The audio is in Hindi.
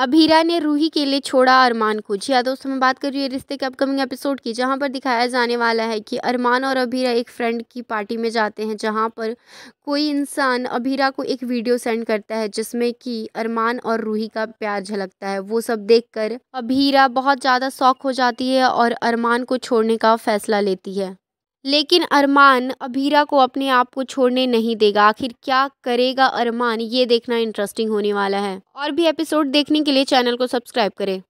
अभीरा ने रूही के लिए छोड़ा अरमान को जी हाँ दोस्तों मैं बात कर रही है रिश्ते के अपकमिंग एपिसोड की जहाँ पर दिखाया जाने वाला है कि अरमान और अभीरा एक फ्रेंड की पार्टी में जाते हैं जहाँ पर कोई इंसान अभीरा को एक वीडियो सेंड करता है जिसमें कि अरमान और रूही का प्यार झलकता है वो सब कर अभीरा बहुत ज़्यादा शौक हो जाती है और अरमान को छोड़ने का फैसला लेती है लेकिन अरमान अभीरा को अपने आप को छोड़ने नहीं देगा आखिर क्या करेगा अरमान ये देखना इंटरेस्टिंग होने वाला है और भी एपिसोड देखने के लिए चैनल को सब्सक्राइब करें